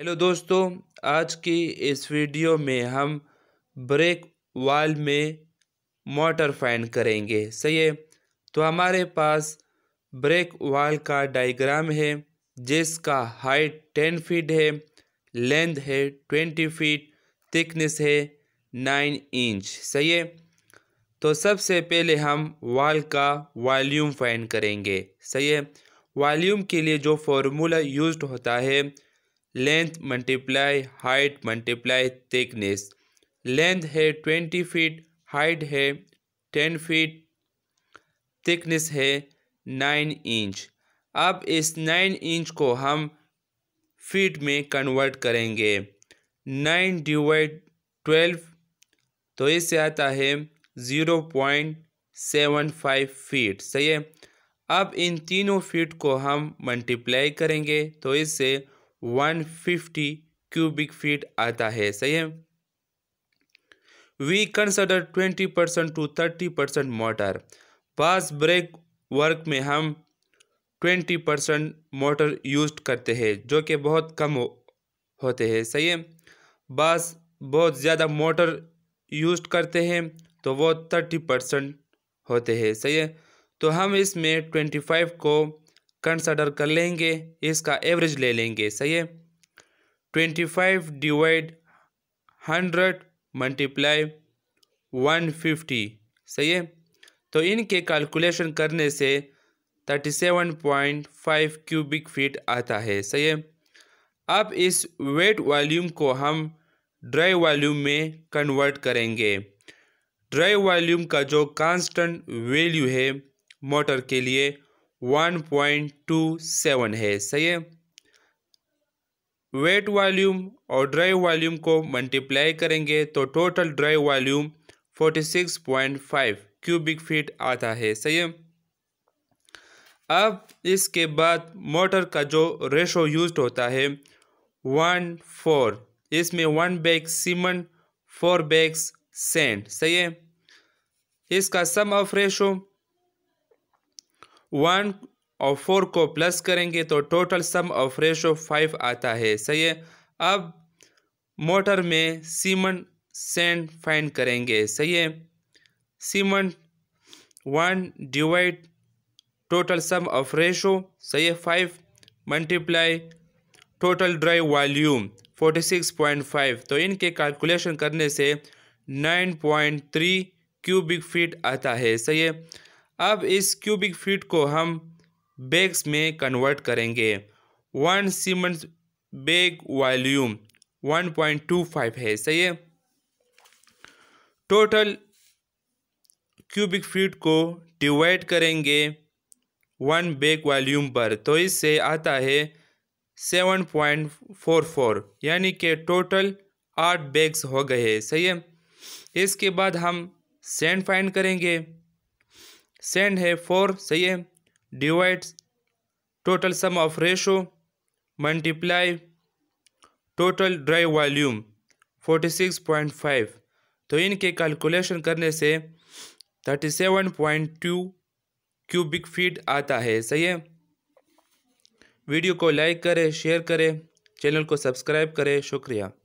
hello दोस्तों आज की इस वीडियो में हम ब्रेक वाल में मोटर फाइंड करेंगे सही है तो हमारे पास ब्रेक वाल का डायग्राम है जिसका हाइट टेन फीट है लेंथ है ट्वेंटी फीट थिकनेस है नाइन इंच सही है तो सबसे पहले हम वाल का वॉल्यूम फाइंड करेंगे सही है वॉल्यूम के लिए जो फॉर्मूला यूज्ड होता है length multiply height multiply thickness length है ट्वेंटी फीट हाइट है टेन फीट थिकनेस है नाइन इंच अब इस नाइन इंच को हम फीट में कन्वर्ट करेंगे नाइन डिवाइड ट्वेल्व तो इससे आता है zero point seven five feet सही है अब इन तीनों फीट को हम मल्टीप्लाई करेंगे तो इससे वन फिफ्टी क्यूबिक फीट आता है सही है we consider twenty percent to thirty percent mortar base brickwork में हम ट्वेंटी परसेंट मोटर यूज करते हैं जो कि बहुत कम हो, होते हैं सही है बस बहुत ज़्यादा मोटर यूज करते हैं तो वो थर्टी परसेंट होते हैं सही है तो हम इसमें ट्वेंटी फाइव को कंसडर कर लेंगे इसका एवरेज ले लेंगे सही है twenty five divide hundred multiply one fifty सही है तो इनके कैलकुलेशन करने से thirty seven point five cubic feet आता है सही है अब इस वेट वॉल्यूम को हम ड्राई वॉल्यूम में कन्वर्ट करेंगे ड्राई वॉल्यूम का जो कांस्टेंट वैल्यू है मोटर के लिए वन पॉइंट टू सेवन है सही है वेट वॉल्यूम और ड्राइव वॉल्यूम को मल्टीप्लाई करेंगे तो total dry volume forty six point five cubic feet आता है सही है अब इसके बाद मोटर का जो रेशो यूज होता है वन फोर इसमें one bag cement four bags sand सही है इसका सम ऑफ रेशो वन और फोर को प्लस करेंगे तो total sum of ratio five आता है सही है अब मोटर में सीमेंट सेंड फाइंड करेंगे सही है cement one divide total sum of ratio सही है five multiply total dry volume forty six point five तो इनके कैलकुलेशन करने से nine point three cubic feet आता है सही है अब इस क्यूबिक फीट को हम बैग्स में कन्वर्ट करेंगे one cement bag volume one point two five है सही है टोटल क्यूबिक फीट को डिवाइड करेंगे वन बैग वॉल्यूम पर तो इससे आता है सेवन पॉइंट फोर फोर यानी कि टोटल आठ बैग्स हो गए सही है इसके बाद हम सेंड फाइंड करेंगे सेंड है फोर सही है divide total sum of ratio multiply total dry volume forty six point five तो इनके कैलकुलेशन करने से thirty seven point two cubic feet आता है सही है वीडियो को लाइक करें शेयर करें चैनल को सब्सक्राइब करें शुक्रिया